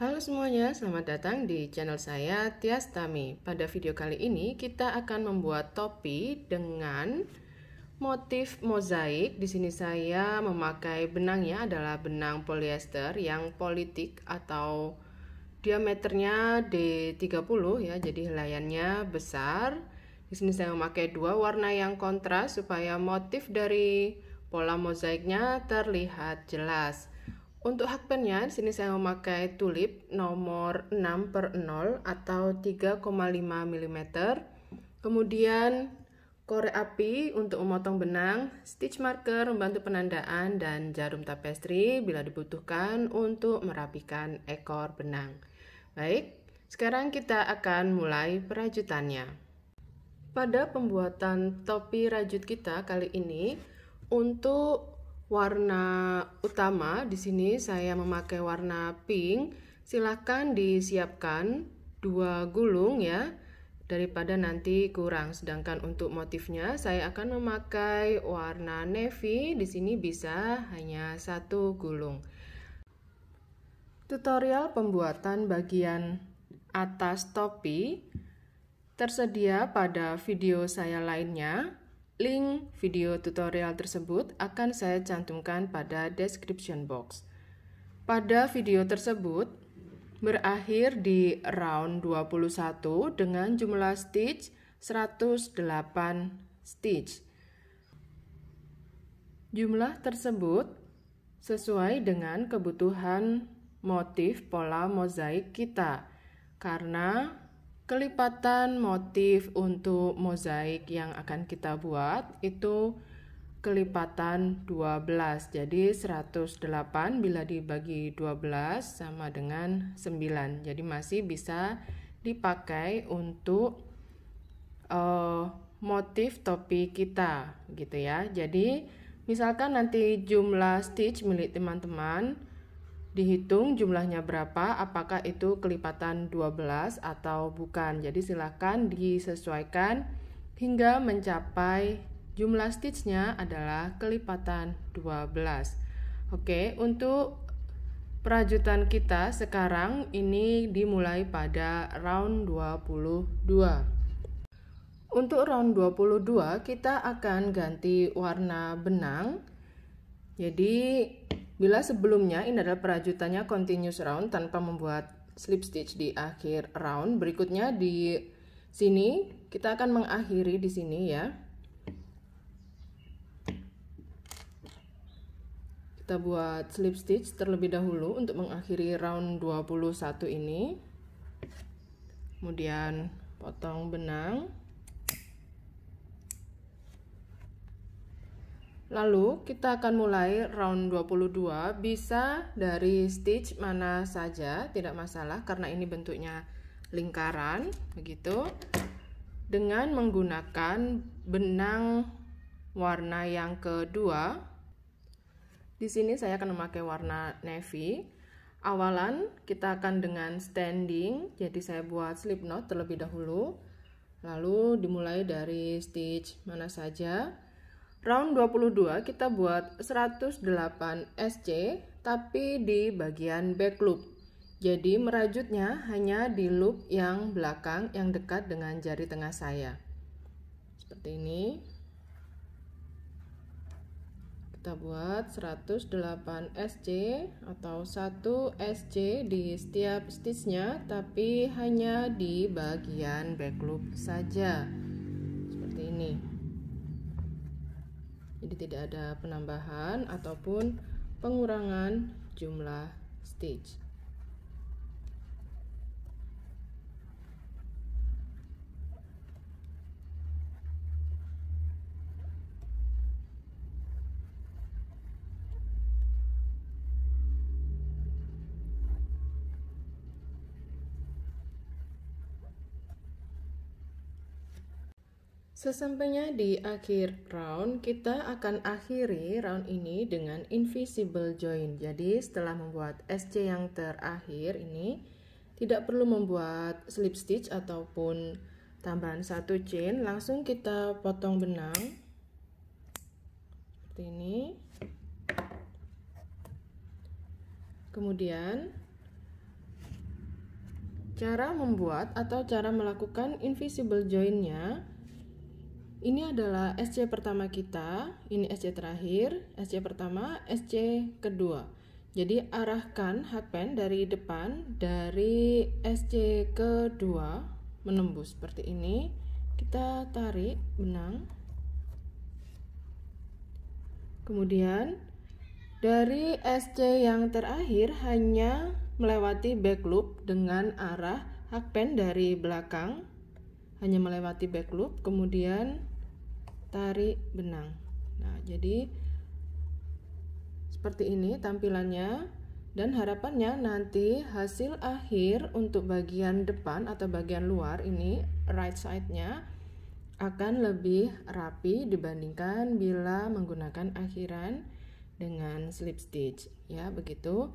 Halo semuanya, selamat datang di channel saya Tias Tami. Pada video kali ini kita akan membuat topi dengan motif mozaik. Di sini saya memakai benangnya adalah benang polyester yang politik atau diameternya D30 ya, jadi helaiannya besar. Di sini saya memakai dua warna yang kontras supaya motif dari pola mozaiknya terlihat jelas. Untuk hakpennya, di sini saya memakai tulip nomor 6 per 0 atau 3,5 mm. Kemudian korek api untuk memotong benang, stitch marker membantu penandaan, dan jarum tapestri bila dibutuhkan untuk merapikan ekor benang. Baik, sekarang kita akan mulai perajutannya. Pada pembuatan topi rajut kita kali ini, untuk warna utama di sini saya memakai warna pink. Silahkan disiapkan dua gulung ya daripada nanti kurang. Sedangkan untuk motifnya saya akan memakai warna navy. Di sini bisa hanya satu gulung. Tutorial pembuatan bagian atas topi tersedia pada video saya lainnya. Link video tutorial tersebut akan saya cantumkan pada description box. Pada video tersebut, berakhir di round 21 dengan jumlah stitch 108 stitch. Jumlah tersebut sesuai dengan kebutuhan motif pola mozaik kita karena kelipatan motif untuk mozaik yang akan kita buat itu kelipatan 12 jadi 108 bila dibagi 12 sama dengan 9 jadi masih bisa dipakai untuk uh, motif topi kita gitu ya jadi misalkan nanti jumlah stitch milik teman-teman dihitung jumlahnya berapa, apakah itu kelipatan 12 atau bukan. Jadi silakan disesuaikan hingga mencapai jumlah stitchnya adalah kelipatan 12. Oke, untuk Perajutan kita sekarang ini dimulai pada round 22. Untuk round 22 kita akan ganti warna benang. Jadi Bila sebelumnya ini adalah perajutannya continuous round tanpa membuat slip stitch di akhir round, berikutnya di sini kita akan mengakhiri di sini ya. Kita buat slip stitch terlebih dahulu untuk mengakhiri round 21 ini. Kemudian potong benang. Lalu kita akan mulai round 22 bisa dari stitch mana saja tidak masalah karena ini bentuknya lingkaran begitu dengan menggunakan benang warna yang kedua di sini saya akan memakai warna navy awalan kita akan dengan standing jadi saya buat slip knot terlebih dahulu lalu dimulai dari stitch mana saja Round 22 kita buat 108 SC tapi di bagian back loop. Jadi merajutnya hanya di loop yang belakang yang dekat dengan jari tengah saya. Seperti ini. Kita buat 108 SC atau 1 SC di setiap stitchnya tapi hanya di bagian back loop saja. Seperti ini. Jadi tidak ada penambahan ataupun pengurangan jumlah stitch. Sesampainya di akhir round, kita akan akhiri round ini dengan invisible join. Jadi setelah membuat SC yang terakhir ini, tidak perlu membuat slip stitch ataupun tambahan satu chain, langsung kita potong benang seperti ini. Kemudian cara membuat atau cara melakukan invisible joinnya ini adalah SC pertama kita, ini SC terakhir, SC pertama, SC kedua. Jadi arahkan hakpen dari depan dari SC kedua menembus seperti ini. Kita tarik benang. Kemudian dari SC yang terakhir hanya melewati back loop dengan arah hakpen dari belakang hanya melewati back loop kemudian tarik benang. Nah, jadi seperti ini tampilannya dan harapannya nanti hasil akhir untuk bagian depan atau bagian luar ini right side-nya akan lebih rapi dibandingkan bila menggunakan akhiran dengan slip stitch ya begitu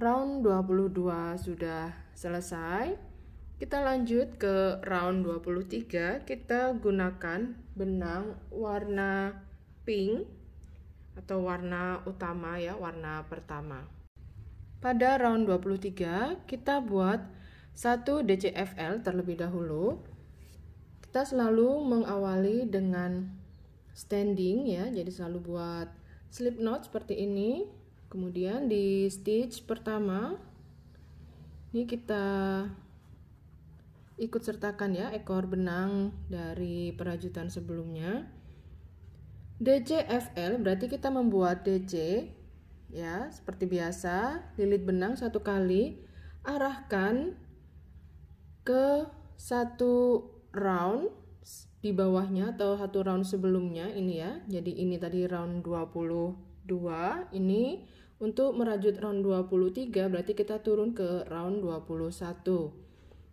round 22 sudah selesai kita lanjut ke round 23 kita gunakan benang warna pink atau warna utama ya, warna pertama. Pada round 23 kita buat 1 DCFL terlebih dahulu. Kita selalu mengawali dengan standing ya, jadi selalu buat slip knot seperti ini. Kemudian di stitch pertama ini kita ikut sertakan ya ekor benang dari perajutan sebelumnya. DCFL berarti kita membuat DC ya seperti biasa lilit benang satu kali arahkan ke satu round di bawahnya atau satu round sebelumnya ini ya jadi ini tadi round 22 ini untuk merajut round 23 berarti kita turun ke round 21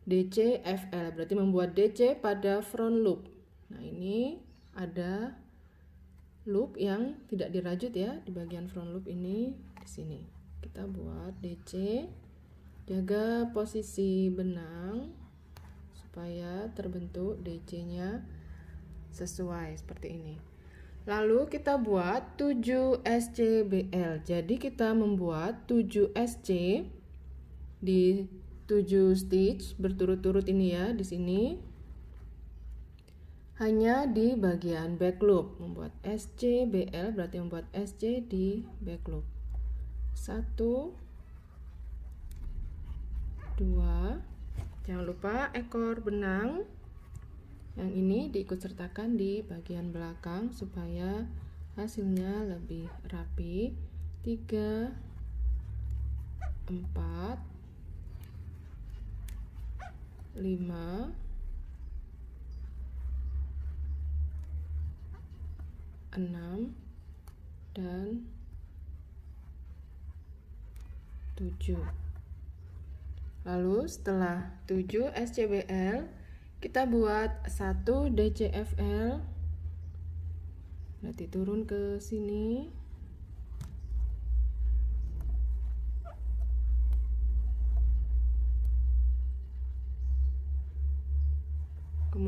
DCFL berarti membuat DC pada front loop. Nah, ini ada loop yang tidak dirajut ya di bagian front loop ini di sini. Kita buat DC jaga posisi benang supaya terbentuk DC-nya sesuai seperti ini. Lalu kita buat 7 SCBL. Jadi kita membuat 7 SC di 7 stitch berturut-turut ini ya di sini hanya di bagian back loop membuat SC BL berarti membuat SC di back loop 1 2 jangan lupa ekor benang yang ini diikut sertakan di bagian belakang supaya hasilnya lebih rapi 3 4 lima enam dan tujuh lalu setelah tujuh SCBL kita buat 1 DCFL berarti turun ke sini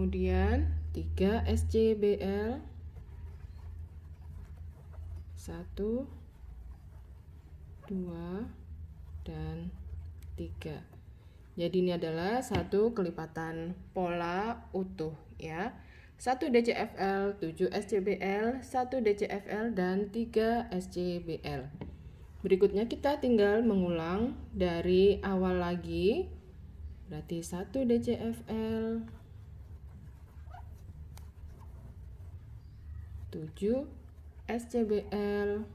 kemudian 3 SCBL 1 2 dan 3 jadi ini adalah satu kelipatan pola utuh ya 1 DCFL, 7 SCBL, 1 DCFL, dan 3 SCBL. Berikutnya kita tinggal mengulang dari awal lagi, berarti 1 DCFL, 7 SCBL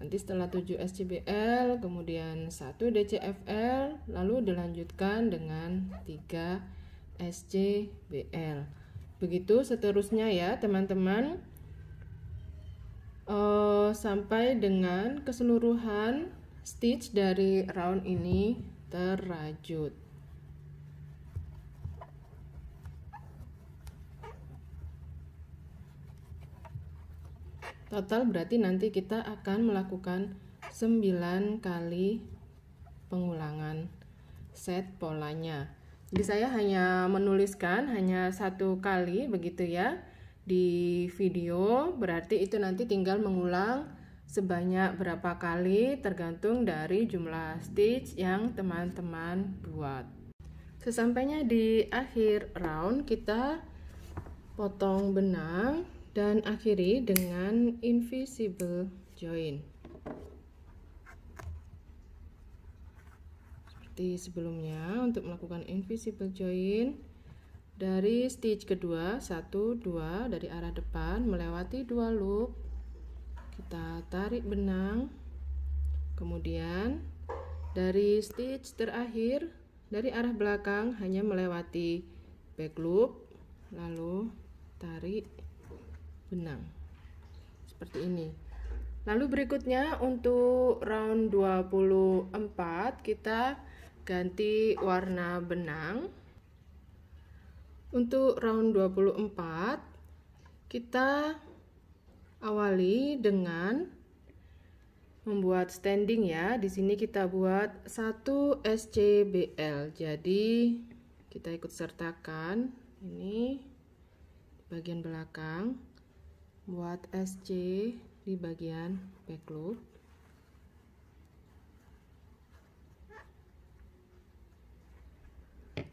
Nanti setelah 7 SCBL, kemudian 1 DCFL, lalu dilanjutkan dengan 3 SCBL. Begitu seterusnya ya teman-teman. E, sampai dengan keseluruhan stitch dari round ini terajut. Total berarti nanti kita akan melakukan 9 kali pengulangan set polanya. Jadi saya hanya menuliskan hanya satu kali begitu ya di video berarti itu nanti tinggal mengulang sebanyak berapa kali tergantung dari jumlah stitch yang teman-teman buat. Sesampainya di akhir round kita potong benang dan akhiri dengan invisible join seperti sebelumnya untuk melakukan invisible join dari stitch kedua 1 2 dari arah depan melewati dua loop kita tarik benang kemudian dari stitch terakhir dari arah belakang hanya melewati back loop lalu tarik benang seperti ini lalu berikutnya untuk round 24 kita ganti warna benang untuk round 24 kita awali dengan membuat standing ya. Di sini kita buat 1 SCBL. Jadi kita ikut sertakan ini bagian belakang buat SC di bagian back loop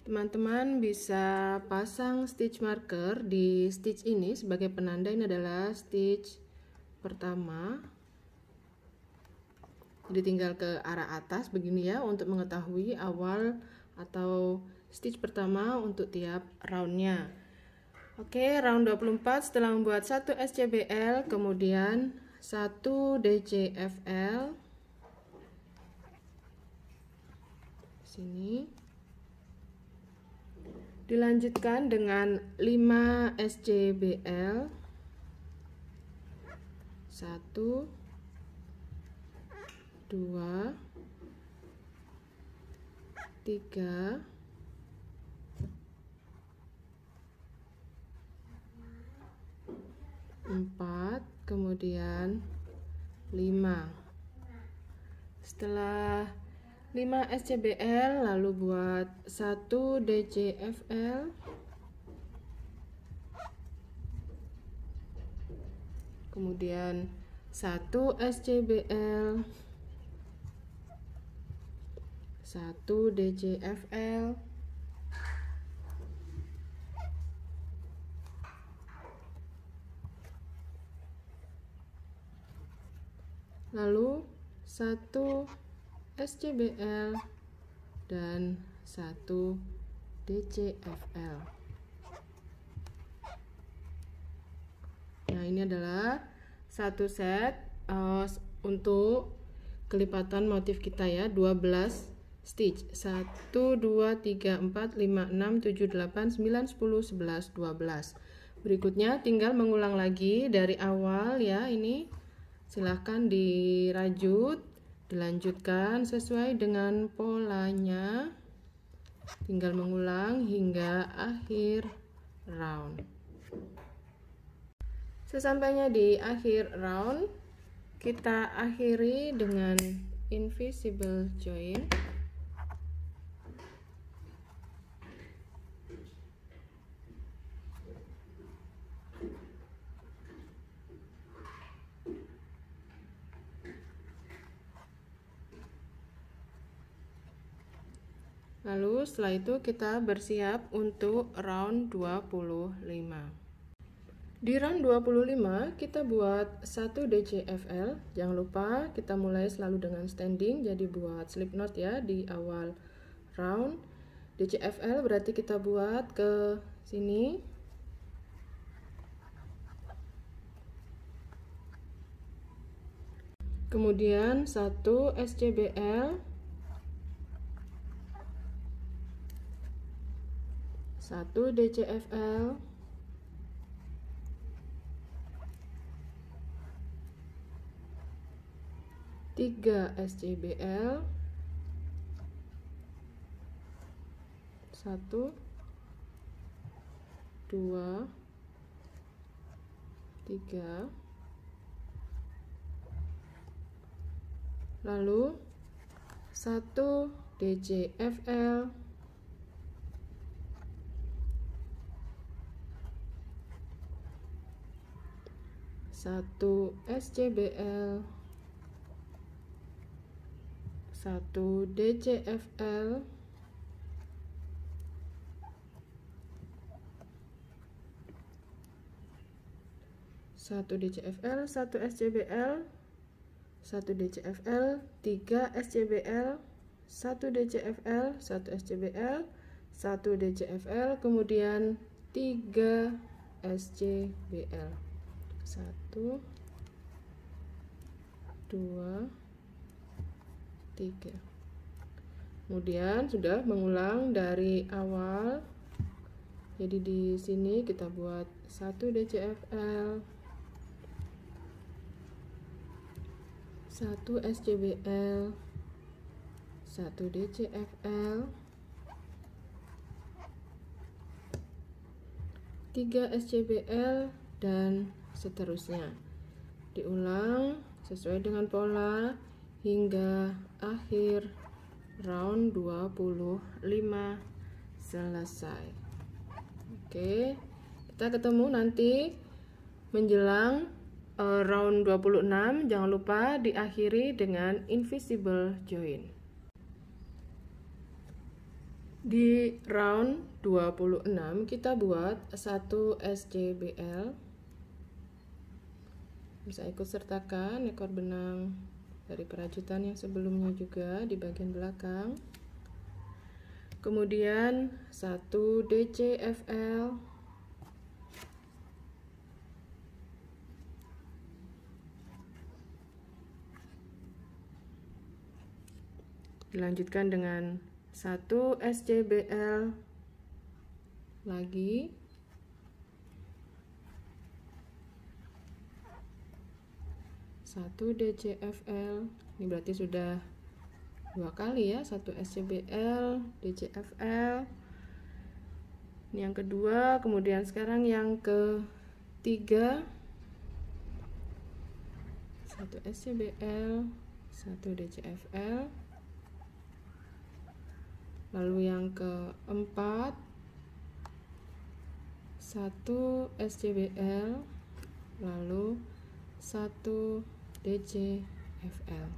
teman-teman bisa pasang stitch marker di stitch ini sebagai penanda ini adalah stitch pertama jadi tinggal ke arah atas begini ya untuk mengetahui awal atau stitch pertama untuk tiap roundnya Oke, okay, round 24 setelah membuat 1 SCBL, kemudian 1 DCFL. Sini. Dilanjutkan dengan 5 SCBL. 1 2 3 4 kemudian 5 setelah 5 SCBL lalu buat 1 DCFL kemudian 1 SCBL 1 DCFL lalu 1 SCBL dan 1 DCFL nah ini adalah satu set uh, untuk kelipatan motif kita ya 12 stitch 1 2 3 4 5 6 7 8 9 10 11 12 berikutnya tinggal mengulang lagi dari awal ya ini silahkan dirajut dilanjutkan sesuai dengan polanya tinggal mengulang hingga akhir round sesampainya di akhir round kita akhiri dengan invisible join Lalu setelah itu kita bersiap untuk round 25. Di round 25 kita buat 1 DCFL. Jangan lupa kita mulai selalu dengan standing jadi buat slip knot ya di awal round. DCFL berarti kita buat ke sini. Kemudian 1 SCBL 1 DCFL tiga SCBL satu dua tiga lalu satu DCFL satu SCBL, satu DCFL, satu DCFL, satu SCBL, satu DCFL, tiga SCBL, satu DCFL, satu SCBL, satu DCFL, kemudian tiga SCBL satu dua tiga kemudian sudah mengulang dari awal jadi di sini kita buat 1 DCFL 1 SCBL 1 DCFL tiga SCBL dan seterusnya. Diulang sesuai dengan pola hingga akhir round 25 selesai. Oke, kita ketemu nanti menjelang uh, round 26 jangan lupa diakhiri dengan invisible join. Di round 26 kita buat satu SCBL bisa ikut sertakan ekor benang dari perajutan yang sebelumnya juga di bagian belakang kemudian 1 DCFL dilanjutkan dengan 1 SCBL lagi 1 DCFL ini berarti sudah dua kali ya satu SCBL DCFL ini yang kedua kemudian sekarang yang ketiga satu SCBL satu DCFL lalu yang keempat satu SCBL lalu satu DC FL.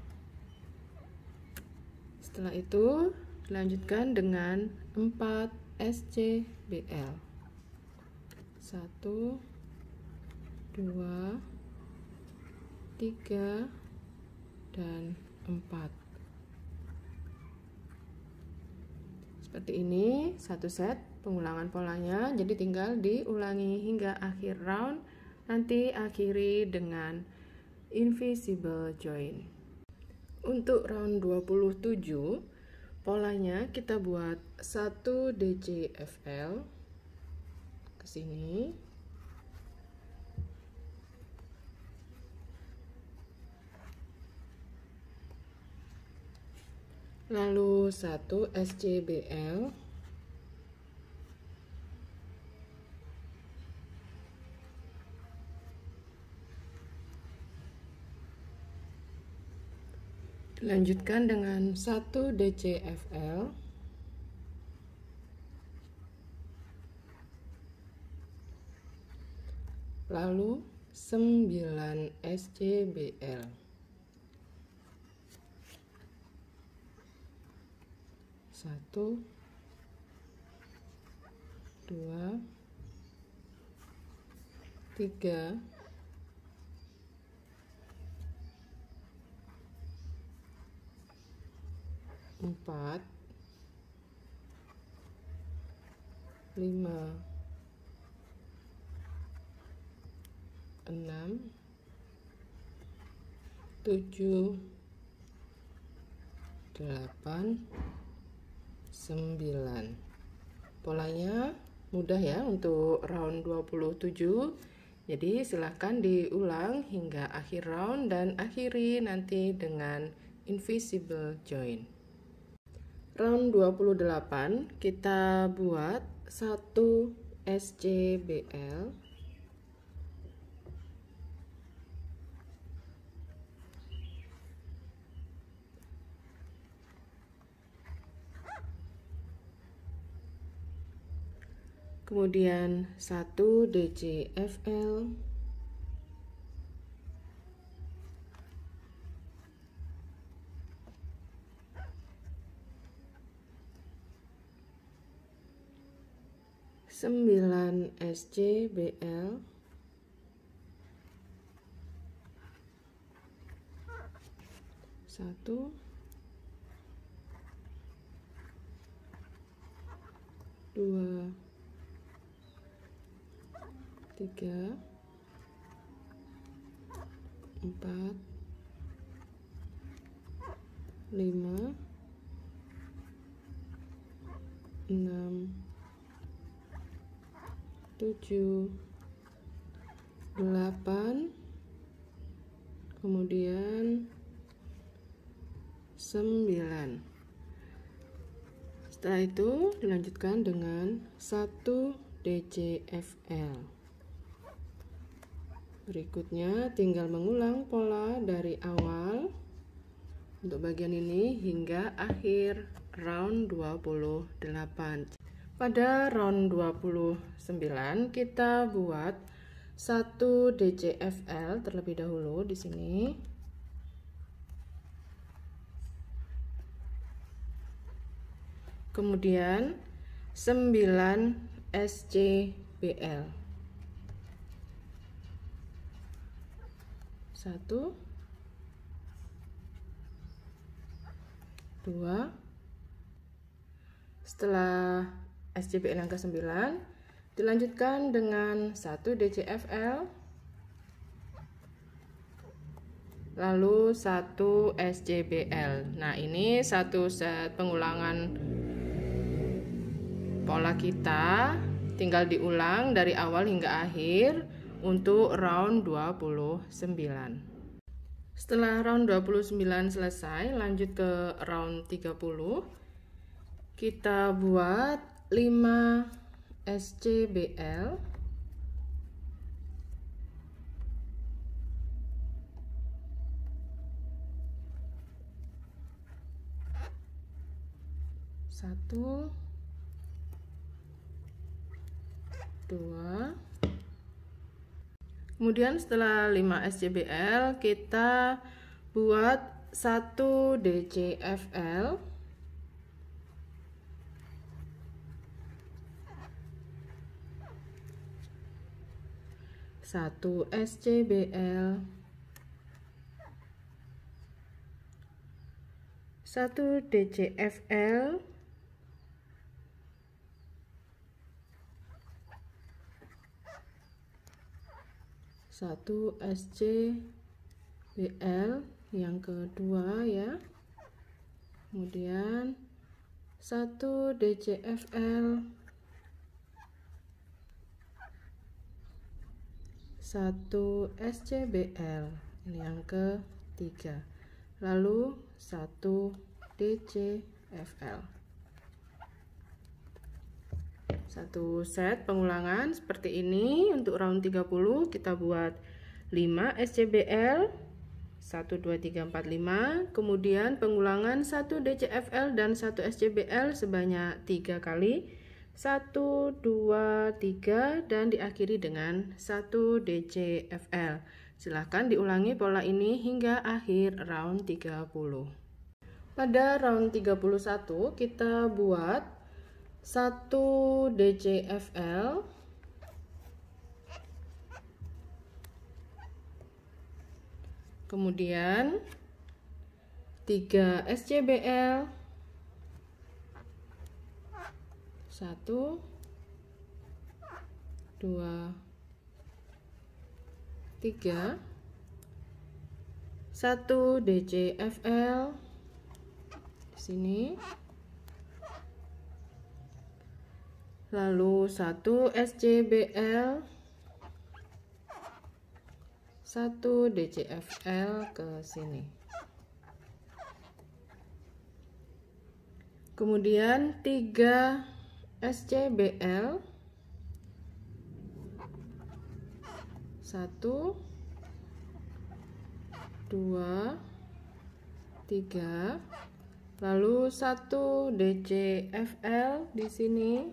Setelah itu, dilanjutkan dengan 4 SCBL. 1 2 3 dan 4. Seperti ini, satu set pengulangan polanya. Jadi tinggal diulangi hingga akhir round. Nanti akhiri dengan invisible join. Untuk round 27, polanya kita buat 1 DCFL ke sini. Lalu 1 SCBL Lanjutkan dengan 1 DCFL. Lalu 9 SCBL. Satu, dua, tiga, empat lima enam tujuh delapan sembilan polanya mudah ya untuk round 27 jadi silahkan diulang hingga akhir round dan akhiri nanti dengan invisible join round 28 kita buat 1 SCBL kemudian 1 DCFL 9 SCBL satu dua tiga empat lima enam 7 8 kemudian 9 setelah itu dilanjutkan dengan 1 DCFL berikutnya tinggal mengulang pola dari awal untuk bagian ini hingga akhir round 28 pada round 29 kita buat 1 DCFL terlebih dahulu di sini. Kemudian 9 SCBL. 1 2 setelah SJPN yang ke-9 dilanjutkan dengan 1 DCFL lalu 1 SJBL. Nah, ini satu set pengulangan pola kita tinggal diulang dari awal hingga akhir untuk round 29. Setelah round 29 selesai, lanjut ke round 30. Kita buat 5 SCBL satu dua kemudian setelah 5 SCBL kita buat 1 DCFL 1 SCBL 1 DCFL 1 SCBL yang kedua ya kemudian 1 DCFL 1 SCBL ini yang ketiga lalu 1 DCFL satu set pengulangan seperti ini untuk round 30 kita buat 5 SCBL 1, 2, 3, 4, 5 kemudian pengulangan 1 DCFL dan 1 SCBL sebanyak 3 kali 1, 2, 3 dan diakhiri dengan 1 DCFL. Silahkan diulangi pola ini hingga akhir round 30. Pada round 31 kita buat 1 DCFL kemudian 3 SCBL satu dua tiga satu DCFL di sini lalu satu SCBL satu DCFL ke sini kemudian tiga SCBL 1 2 3 lalu 1 DCFL di sini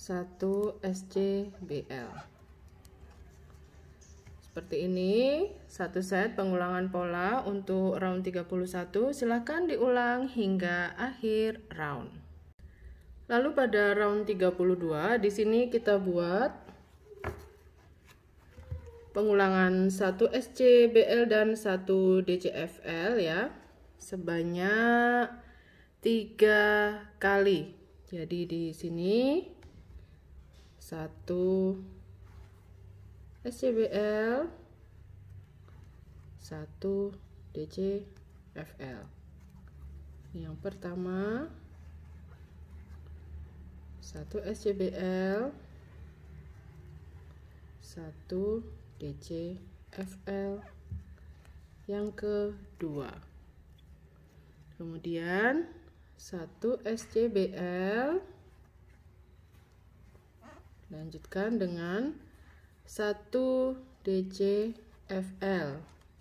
1 SCBL seperti ini satu set pengulangan pola untuk round 31 silahkan diulang hingga akhir round lalu pada round 32 di sini kita buat pengulangan 1 SCBL dan 1 DCFL ya sebanyak tiga kali jadi di sini satu SCBL 1 DC FL yang pertama 1 SCBL 1 DC FL yang kedua kemudian 1 SCBL lanjutkan dengan 1 DC FL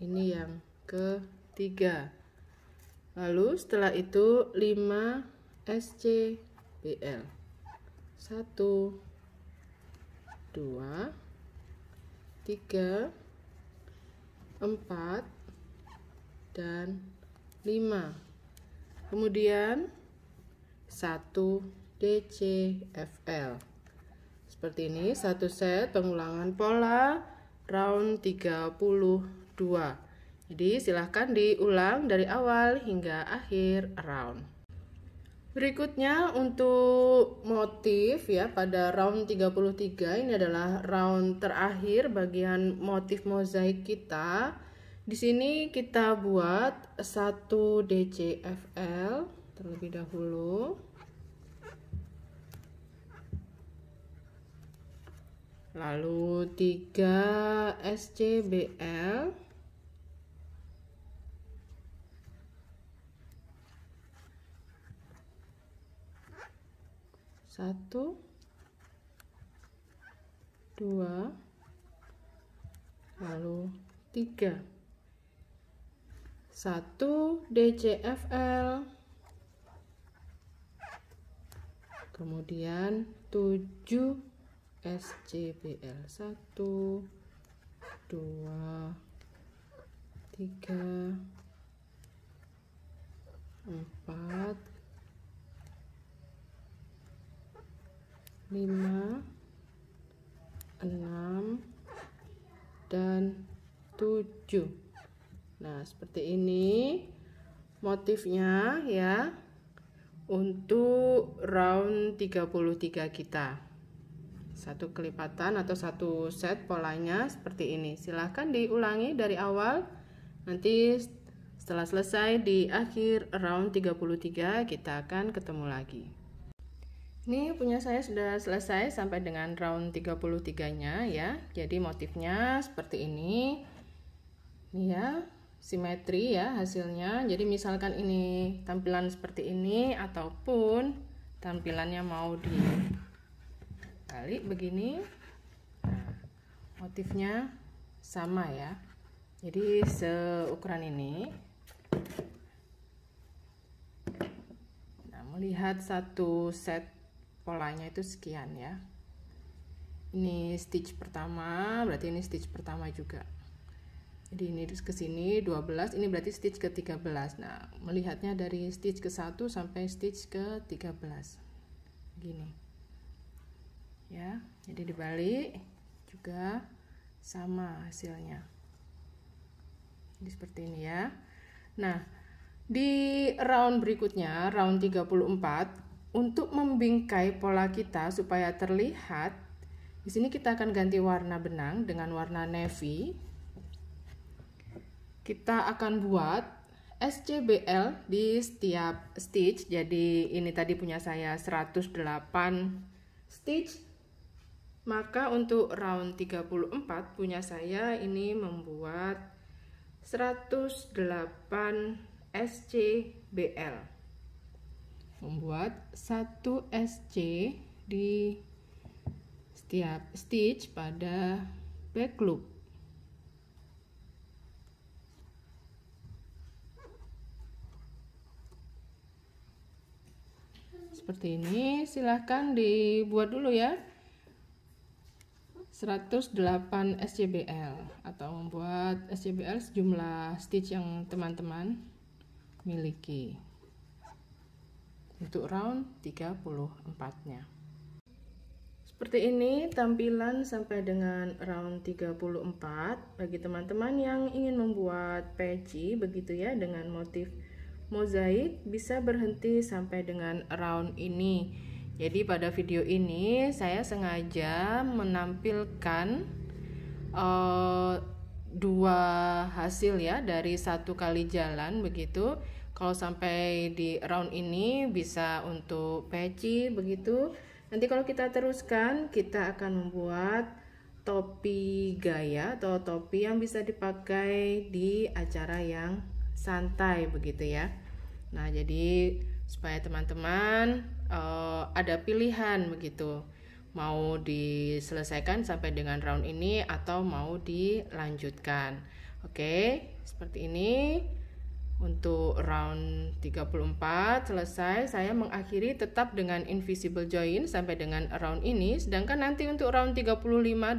Ini yang ketiga. Lalu setelah itu 5 SC SCBL. 1 2 3 4 dan 5. Kemudian 1 DC FL seperti ini satu set pengulangan pola round 32 jadi silahkan diulang dari awal hingga akhir round Berikutnya untuk motif ya pada round 33 ini adalah round terakhir bagian motif mozaik kita. Di sini kita buat satu DCFL terlebih dahulu. Lalu 3 SCBL satu dua lalu tiga satu DCFL kemudian tujuh SCBL 1 2 3 4 5 6 dan 7 nah seperti ini motifnya ya untuk round 33 kita satu kelipatan atau satu set polanya seperti ini silahkan diulangi dari awal nanti setelah selesai di akhir round 33 kita akan ketemu lagi ini punya saya sudah selesai sampai dengan round 33 nya ya jadi motifnya seperti ini ini ya simetri ya hasilnya jadi misalkan ini tampilan seperti ini ataupun tampilannya mau di kali begini nah, motifnya sama ya jadi seukuran ini nah, melihat satu set polanya itu sekian ya ini stitch pertama berarti ini stitch pertama juga jadi ini terus ke sini 12 ini berarti stitch ke 13 nah melihatnya dari stitch ke 1 sampai stitch ke 13 gini ya jadi dibalik juga sama hasilnya jadi seperti ini ya nah di round berikutnya round 34 untuk membingkai pola kita supaya terlihat di sini kita akan ganti warna benang dengan warna navy kita akan buat SCBL di setiap stitch jadi ini tadi punya saya 108 stitch maka untuk round 34 punya saya ini membuat 108 SCBL. Membuat 1 SC di setiap stitch pada back loop. Seperti ini, silahkan dibuat dulu ya 108 SCBL atau membuat SCBL sejumlah stitch yang teman-teman miliki untuk round 34 nya seperti ini tampilan sampai dengan round 34 bagi teman-teman yang ingin membuat peci begitu ya dengan motif mozaik bisa berhenti sampai dengan round ini jadi pada video ini saya sengaja menampilkan uh, dua hasil ya dari satu kali jalan begitu. Kalau sampai di round ini bisa untuk peci begitu. Nanti kalau kita teruskan kita akan membuat topi gaya atau topi yang bisa dipakai di acara yang santai begitu ya. Nah, jadi supaya teman-teman uh, ada pilihan begitu mau diselesaikan sampai dengan round ini atau mau dilanjutkan. Oke, okay, seperti ini. Untuk round 34 selesai, saya mengakhiri tetap dengan invisible join sampai dengan round ini. Sedangkan nanti untuk round 35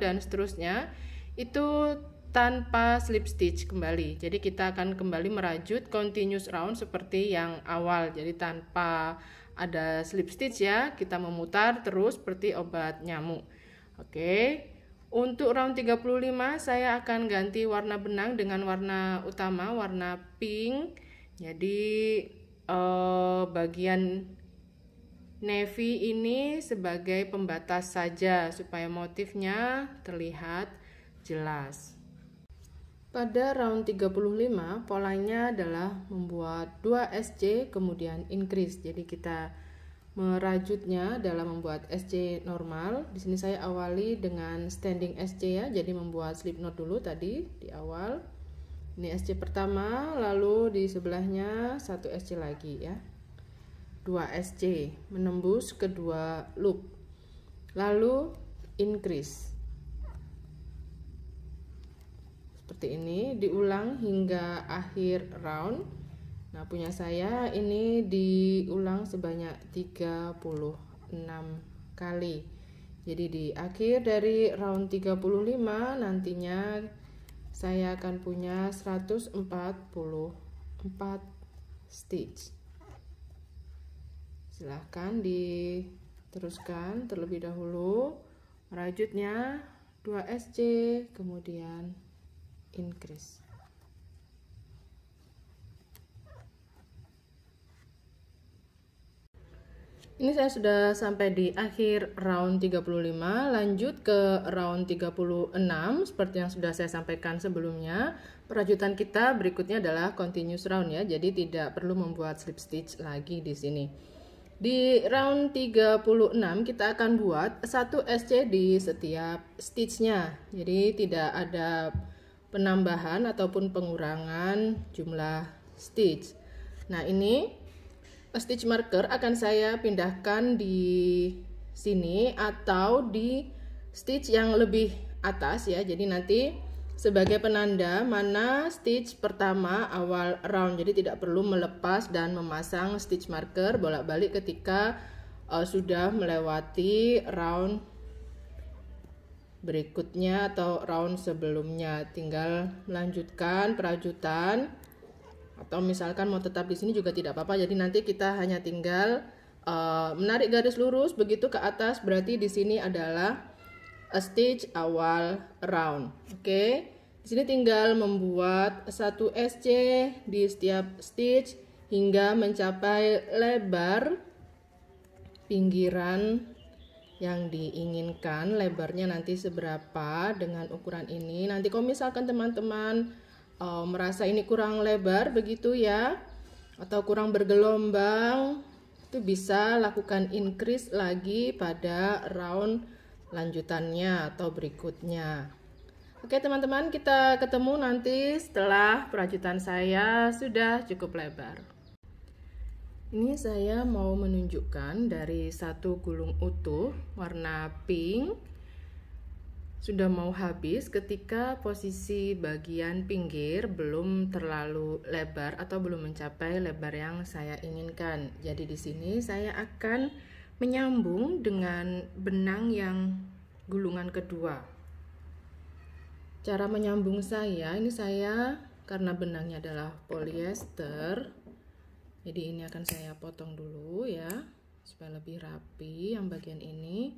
dan seterusnya itu tanpa slip stitch kembali. Jadi kita akan kembali merajut continuous round seperti yang awal. Jadi tanpa ada slip stitch ya kita memutar terus seperti obat nyamuk oke untuk round 35 saya akan ganti warna benang dengan warna utama warna pink jadi eh, bagian navy ini sebagai pembatas saja supaya motifnya terlihat jelas pada round 35, polanya adalah membuat 2 SC kemudian increase. Jadi kita merajutnya dalam membuat SC normal. Di sini saya awali dengan standing SC ya, jadi membuat slip knot dulu tadi di awal. Ini SC pertama, lalu di sebelahnya satu SC lagi ya. 2 SC menembus kedua loop. Lalu increase. seperti ini diulang hingga akhir round nah punya saya ini diulang sebanyak 36 kali jadi di akhir dari round 35 nantinya saya akan punya 144 stitch silahkan diteruskan terlebih dahulu rajutnya 2 SC kemudian increase Ini saya sudah sampai di akhir round 35, lanjut ke round 36 seperti yang sudah saya sampaikan sebelumnya. Perajutan kita berikutnya adalah continuous round ya, jadi tidak perlu membuat slip stitch lagi di sini. Di round 36 kita akan buat 1 SC di setiap stitchnya, jadi tidak ada penambahan ataupun pengurangan jumlah stitch. Nah, ini eh, stitch marker akan saya pindahkan di sini atau di stitch yang lebih atas ya. Jadi nanti sebagai penanda mana stitch pertama awal round. Jadi tidak perlu melepas dan memasang stitch marker bolak-balik ketika uh, sudah melewati round berikutnya atau round sebelumnya. Tinggal melanjutkan perajutan atau misalkan mau tetap di sini juga tidak apa-apa. Jadi nanti kita hanya tinggal uh, menarik garis lurus begitu ke atas berarti di sini adalah a stitch awal round. Oke. Okay? Di sini tinggal membuat satu SC di setiap stitch hingga mencapai lebar pinggiran yang diinginkan lebarnya nanti seberapa dengan ukuran ini nanti kalau misalkan teman-teman eh, merasa ini kurang lebar begitu ya atau kurang bergelombang itu bisa lakukan increase lagi pada round lanjutannya atau berikutnya Oke teman-teman kita ketemu nanti setelah perajutan saya sudah cukup lebar ini saya mau menunjukkan dari satu gulung utuh warna pink sudah mau habis ketika posisi bagian pinggir belum terlalu lebar atau belum mencapai lebar yang saya inginkan. Jadi di sini saya akan menyambung dengan benang yang gulungan kedua. Cara menyambung saya ini saya karena benangnya adalah polyester jadi ini akan saya potong dulu ya supaya lebih rapi yang bagian ini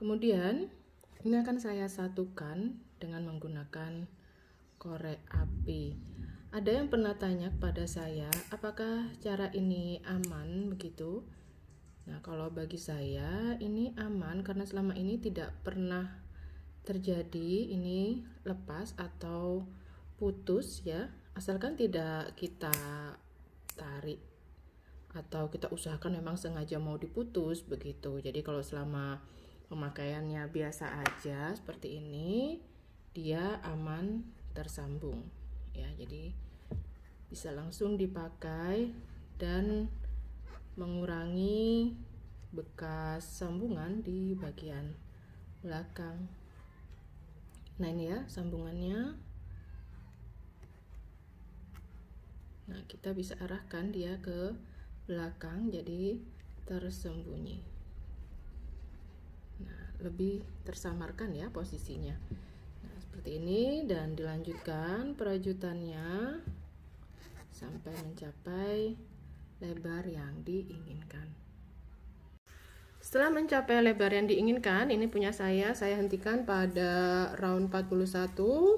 kemudian ini akan saya satukan dengan menggunakan korek api ada yang pernah tanya pada saya apakah cara ini aman begitu nah kalau bagi saya ini aman karena selama ini tidak pernah terjadi ini lepas atau putus ya asalkan tidak kita tarik atau kita usahakan memang sengaja mau diputus begitu. Jadi kalau selama pemakaiannya biasa aja seperti ini, dia aman tersambung ya. Jadi bisa langsung dipakai dan mengurangi bekas sambungan di bagian belakang. Nah, ini ya sambungannya. Nah, kita bisa arahkan dia ke belakang jadi tersembunyi nah lebih tersamarkan ya posisinya nah, seperti ini dan dilanjutkan perajutannya sampai mencapai lebar yang diinginkan setelah mencapai lebar yang diinginkan, ini punya saya, saya hentikan pada round 41.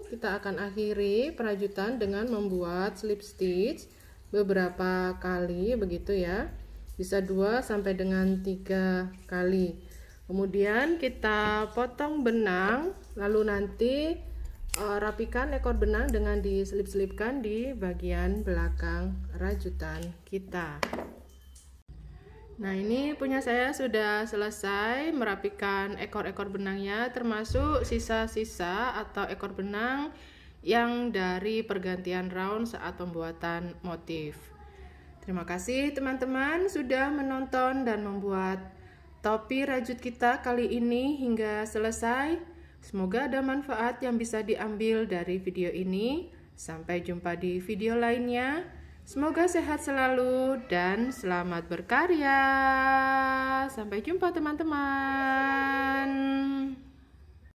Kita akan akhiri perajutan dengan membuat slip stitch beberapa kali begitu ya bisa 2 sampai dengan 3 kali kemudian kita potong benang lalu nanti uh, rapikan ekor benang dengan diselip-selipkan di bagian belakang rajutan kita nah ini punya saya sudah selesai merapikan ekor-ekor benangnya termasuk sisa-sisa atau ekor benang yang dari pergantian round saat pembuatan motif. Terima kasih teman-teman sudah menonton dan membuat topi rajut kita kali ini hingga selesai. Semoga ada manfaat yang bisa diambil dari video ini. Sampai jumpa di video lainnya. Semoga sehat selalu dan selamat berkarya. Sampai jumpa, teman-teman.